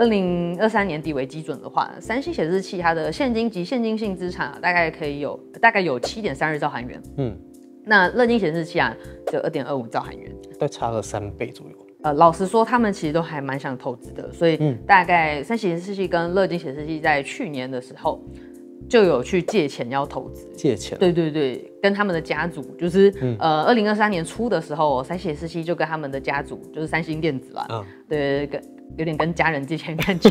二零二三年底为基准的话，三星显示器它的现金及现金性资产大概可以有大概有七点三二兆韩元，嗯，那乐金显示器啊就二点二五兆韩元，对，差了三倍左右。呃，老实说，他们其实都还蛮想投资的，所以大概三星显示器跟乐金显示器在去年的时候就有去借钱要投资，借钱，对对对，跟他们的家族就是呃二零二三年初的时候，三星显示器就跟他们的家族就是三星电子啦，嗯，对跟有点跟家人借钱感觉。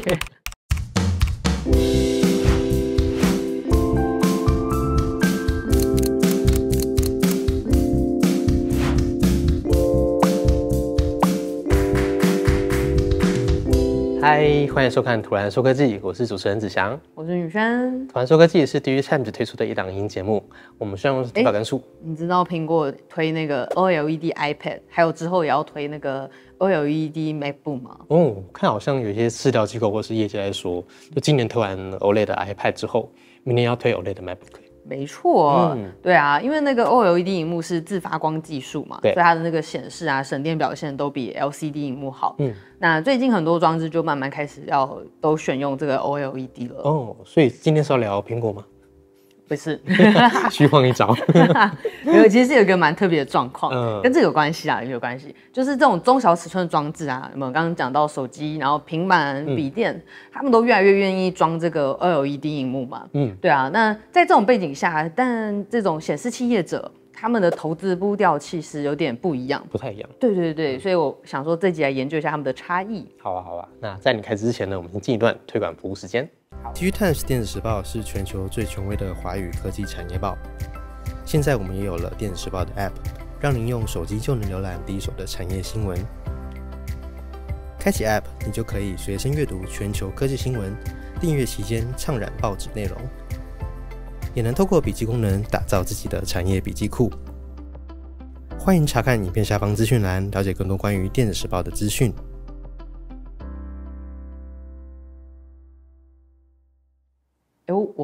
嗨，欢迎收看《土然说科技》，我是主持人子祥，我是雨轩。土然说科技》是《d a y Times》推出的一档音节目，我们需要用图表跟数。你知道苹果推那个 OLED iPad，还有之后也要推那个 OLED MacBook 吗？哦，看好像有些资料机构或是业界来说，就今年推完 OLED iPad 之后，明年要推 OLED MacBook。没错，对啊，因为那个 O L E D 影幕是自发光技术嘛，所以它的那个显示啊、省电表现都比 L C D 影幕好。嗯，那最近很多装置就慢慢开始要都选用这个 O L E D 了。哦，所以今天是要聊苹果吗？不是，虚晃一招。有，其实有一个蛮特别的状况，嗯、跟这个有关系啊，有关系。就是这种中小尺寸的装置啊，我们刚刚讲到手机，然后平板、笔电，他们都越来越愿意装这个 l e d 屏幕嘛。嗯，对啊。那在这种背景下，但这种显示器业者他们的投资步调其实有点不一样，不太一样。对对对对，所以我想说这集来研究一下他们的差异。好啊好啊，那在你开始之前呢，我们先进一段推广服务时间。《Times 电子时报》是全球最权威的华语科技产业报。现在我们也有了电子时报的 App，让您用手机就能浏览第一手的产业新闻。开启 App，你就可以随身阅读全球科技新闻，订阅期间畅览报纸内容，也能透过笔记功能打造自己的产业笔记库。欢迎查看影片下方资讯栏，了解更多关于电子时报的资讯。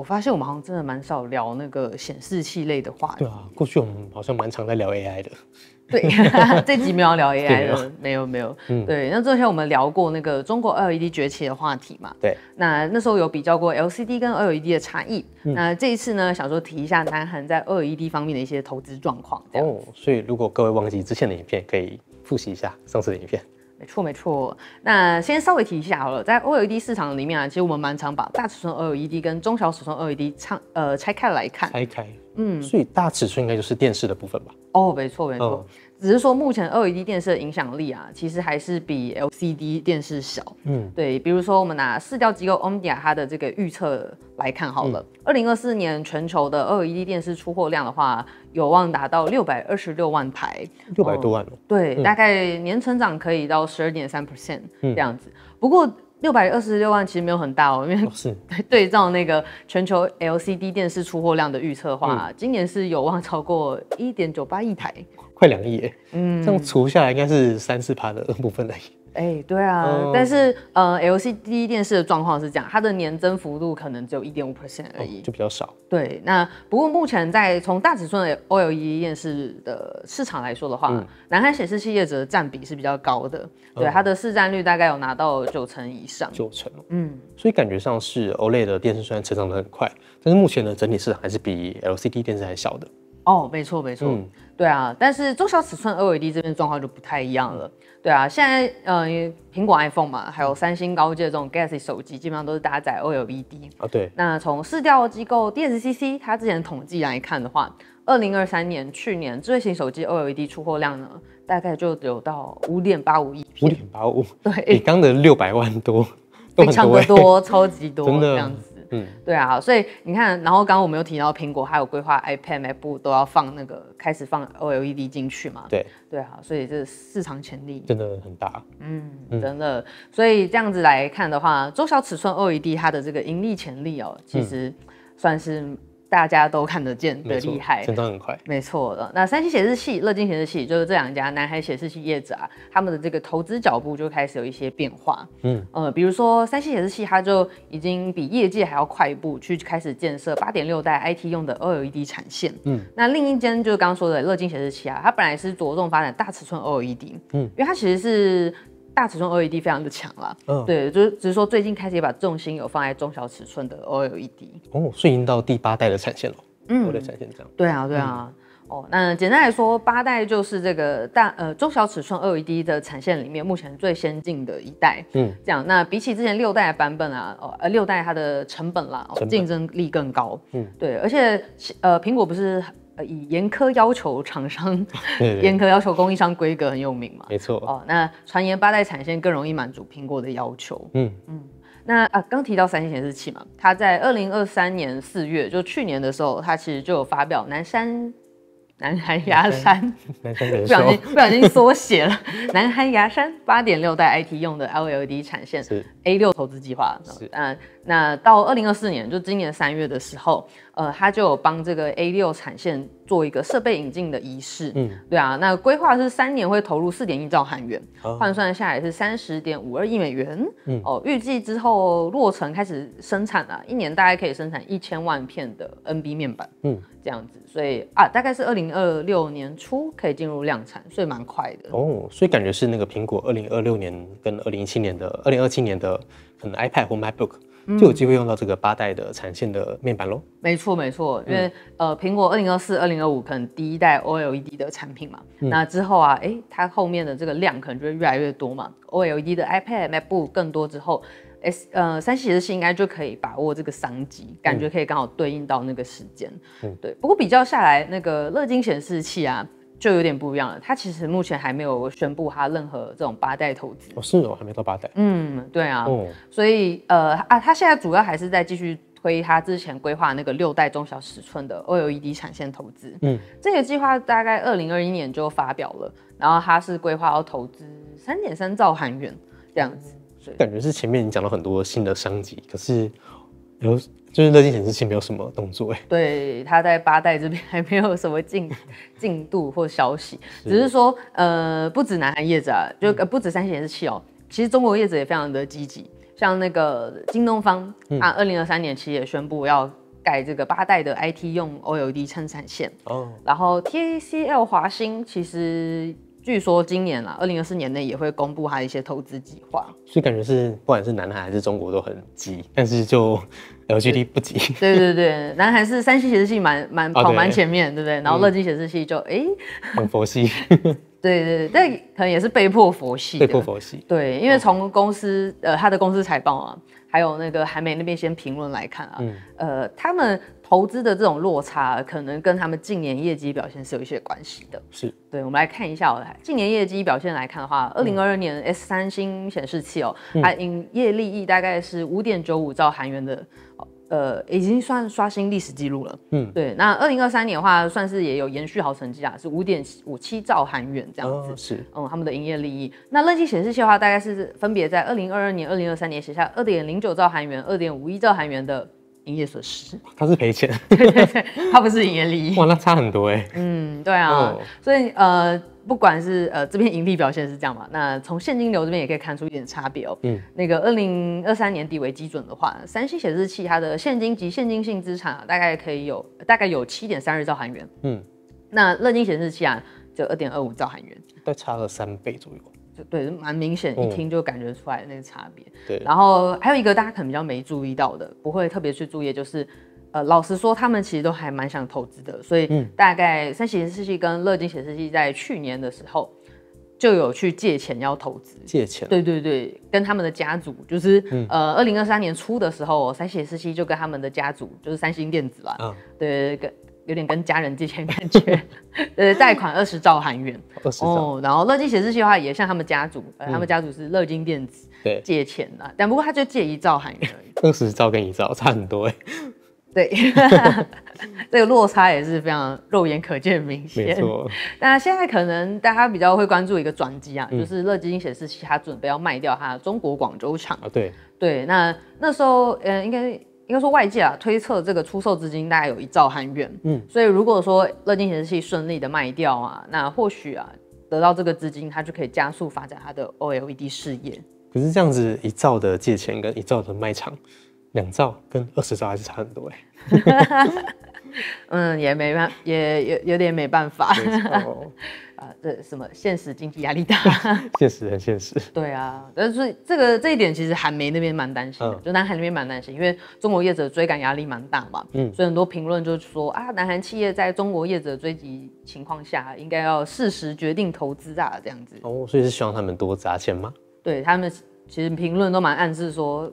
我发现我们好像真的蛮少聊那个显示器类的话题。对啊，过去我们好像蛮常在聊 AI 的。对，这集没有聊 AI 的，没有没有。对，那之前我们聊过那个中国 LED 崛起的话题嘛？对，那那时候有比较过 LCD 跟 LED 的差异。那这一次呢，想说提一下南韩在 LED 方面的一些投资状况。哦，所以如果各位忘记之前的影片，可以复习一下上次的影片。没错没错，那先稍微提一下好了，在 OLED 市场里面啊，其实我们蛮常把大尺寸 OLED 跟中小尺寸 OLED 唱呃拆开来看，拆开。嗯，所以大尺寸应该就是电视的部分吧？哦，没错没错，只是说目前 l e d 电视的影响力啊，其实还是比 LCD 电视小。嗯，对，比如说我们拿市调机构 OMDIA 它的这个预测来看好了，二零二四年全球的 l e d 电视出货量的话，有望达到六百二十六万台，六百多万了。对，大概年成长可以到十二点三 percent 这样子。不过六百二十六万其实没有很大哦，因为是 对照那个全球 LCD 电视出货量的预测话，今年是有望超过一点九八亿台，快两亿诶。嗯，这样除下来应该是三四趴的部分而已。哎，对啊，但是呃，LCD 电视的状况是这样，它的年增幅度可能只有一点五 percent 而已，就比较少。对，那不过目前在从大尺寸的 OLED 电视的市场来说的话，南韩显示器业者的占比是比较高的，对它的市占率大概有拿到九成以上。九成，嗯，所以感觉上是 OLED 的电视虽然成长的很快，但是目前的整体市场还是比 LCD 电视还小的。哦，没错没错，对啊，但是中小尺寸 OLED 这边状况就不太一样了，对啊，现在呃，苹果 iPhone 嘛，还有三星高阶这种 Galaxy 手机，基本上都是搭载 OLED 啊。对，那从市调机构 d s CC 它之前统计来看的话，二零二三年去年智型手机 OLED 出货量呢，大概就有到五点八五亿。五点八五，对，比刚的六百万多，非常的多，超级 多，真的。对啊，所以你看，然后刚刚我们有提到苹果还有规划 iPad、m a p o o k 都要放那个开始放 OLED 进去嘛？对，对啊，所以这市场潜力真的很大。嗯，真的。所以这样子来看的话，中小尺寸 OLED 它的这个盈利潜力哦，其实算是。大家都看得见的厉害，成长很快，没错的。那三星显示器、乐金显示器就是这两家南海显示器业者啊，他们的这个投资脚步就开始有一些变化。嗯呃，比如说三星显示器，它就已经比业界还要快一步，去开始建设八点六代 IT 用的 OLED 产线。嗯，那另一间就是刚刚说的乐金显示器啊，它本来是着重发展大尺寸 OLED。嗯，因为它其实是。大尺寸 OLED 非常的强了，嗯，对，就是只是说最近开始也把重心有放在中小尺寸的 OLED。哦，顺应到第八代的产线了，嗯，的产线这样。对啊，对啊，哦，那简单来说，八代就是这个大呃中小尺寸 OLED 的产线里面目前最先进的一代，嗯，这样。那比起之前六代的版本啊，呃，六代它的成本啦，竞争力更高，嗯，对，而且呃，苹果不是。呃，以严苛要求厂商，严苛要求供应商规格很有名嘛？没错。哦，那传言八代产线更容易满足苹果的要求。嗯嗯。那啊，刚提到三星显示器嘛，他在二零二三年四月，就去年的时候，他其实就有发表南山。南韩牙山，不小心不小心缩写了。南韩牙山八点六代 IT 用的 LLD 产线，A 六投资计划。是，嗯，那到二零二四年，就今年三月的时候，呃，他就有帮这个 A 六产线。做一个设备引进的仪式，嗯，对啊，那规划是三年会投入四点一兆韩元，换算下来是三十点五二亿美元，嗯，哦，预计之后落成开始生产了，一年大概可以生产一千万片的 NB 面板，嗯，这样子，所以啊，大概是二零二六年初可以进入量产，所以蛮快的哦，所以感觉是那个苹果二零二六年跟二零一七年的二零二七年的可能 iPad 或 MacBook。就有机会用到这个八代的产线的面板喽。没错没错，因为呃，苹果二零二四、二零二五可能第一代 OLED 的产品嘛，那之后啊，哎，它后面的这个量可能就会越来越多嘛。OLED 的 iPad、MacBook 更多之后，S 呃，三星显示应该就可以把握这个商机，感觉可以刚好对应到那个时间。嗯，对。不过比较下来，那个乐金显示器啊。就有点不一样了。他其实目前还没有宣布他任何这种八代投资。哦，是哦，还没到八代。嗯，对啊。哦。所以，呃啊，他现在主要还是在继续推他之前规划那个六代中小尺寸的 OLED 产线投资。嗯。这个计划大概二零二一年就发表了，然后他是规划要投资三点三兆韩元这样子。感觉是前面你讲了很多新的商机，可是。有就是热金显示器没有什么动作哎，对，他在八代这边还没有什么进进度或消息，只是说呃，不止南韩业者，就呃、不止三星显示器哦，其实中国业者也非常的积极，像那个京东方啊，二零二三年其实也宣布要改这个八代的 I T 用 O L D 替产线哦，然后 T A C L 华星其实据说今年啊，二零二四年内也会公布它一些投资计划，所以感觉是不管是南韩还是中国都很急，但是就。LGD 不急，对对对，南韩是三星显示器，蛮蛮跑蛮前面，对不对？然后乐金显示器就哎，很佛系，对对，但可能也是被迫佛系，被迫佛系，对，因为从公司呃，他的公司财报啊，还有那个韩美那边先评论来看啊，呃，他们投资的这种落差，可能跟他们近年业绩表现是有一些关系的，是对。我们来看一下，我近年业绩表现来看的话，二零二二年 S 三星显示器哦，它营业利益大概是五点九五兆韩元的。呃，已经算刷新历史记录了。嗯，对。那二零二三年的话，算是也有延续好成绩啊，是五点五七兆韩元这样子。哦，是。嗯，他们的营业利益。那液晶显示器的话，大概是分别在二零二二年、二零二三年写下二点零九兆韩元、二点五一兆韩元的营业损失。他是赔钱。对对对，他不是营业利益。哇，那差很多哎。嗯，对啊。所以呃。不管是呃这边盈利表现是这样嘛，那从现金流这边也可以看出一点差别哦。嗯，那个二零二三年底为基准的话，三星显示器它的现金及现金性资产大概可以有大概有七点三二兆韩元，嗯，那乐金显示器啊就二点二五兆韩元，对，差了三倍左右，就对，蛮明显，一听就感觉出来那个差别。对，然后还有一个大家可能比较没注意到的，不会特别去注意就是。呃，老实说，他们其实都还蛮想投资的，所以大概三星显示器跟乐金显示器在去年的时候就有去借钱要投资。借钱？对对对，跟他们的家族，就是呃，二零二三年初的时候，三星显示器就跟他们的家族，就是三星电子啦，嗯、对跟有点跟家人借钱感觉，呃，贷款二十兆韩元。二十哦，然后乐金显示器的话，也向他们家族，他们家族是乐金电子，对，借钱啦，但不过他就借一兆韩元。而已。二十兆跟一兆差很多哎。对，这个落差也是非常肉眼可见明显。没错。那现在可能大家比较会关注一个转机啊，就是乐基金显示器，它准备要卖掉它中国广州厂。对对。那那时候，呃，应该应该说外界啊，推测这个出售资金大概有一兆韩元。嗯。所以如果说乐基显示器顺利的卖掉啊，那或许啊，得到这个资金，它就可以加速发展它的 OLED 事业。可是这样子一兆的借钱跟一兆的卖场，两兆跟二十兆还是差很多哎，嗯，也没办，也有有点没办法。哦，啊，对，什么现实经济压力大，现实很现实。对啊，但是这个这一点其实韩媒那边蛮担心的，就南韩那边蛮担心，因为中国业者追赶压力蛮大嘛。嗯，所以很多评论就说啊，南韩企业在中国业者追击情况下，应该要适时决定投资啊，这样子。哦，所以是希望他们多砸钱吗？对他们其实评论都蛮暗示说。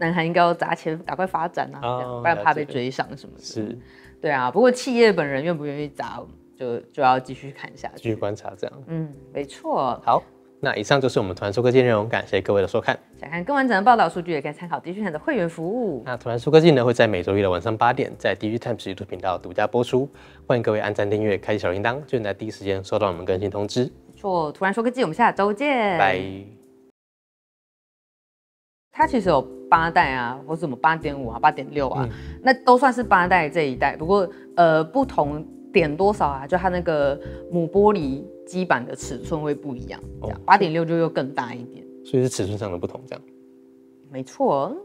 男孩应该砸钱赶快发展呐，不然怕被追上什么的。是，对啊。不过企业本人愿不愿意砸，就就要继续看下去，继续观察这样。嗯，没错。好，那以上就是我们突然说科技内容，感谢各位的收看。想看更完整的报道数据，也可以参考地区台的会员服务。那突然说科技呢，会在每周一的晚上八点，在 D Times YouTube 频道独家播出。欢迎各位按赞订阅，开启小铃铛，就能第一时间收到我们更新通知。错，突然说科技，我们下周见。拜。他其实有。八代啊，或是什么八点五啊、八点六啊，那都算是八代这一代。不过，呃，不同点多少啊？就它那个母玻璃基板的尺寸会不一样，样八点六就又更大一点，所以是尺寸上的不同，这样，没错。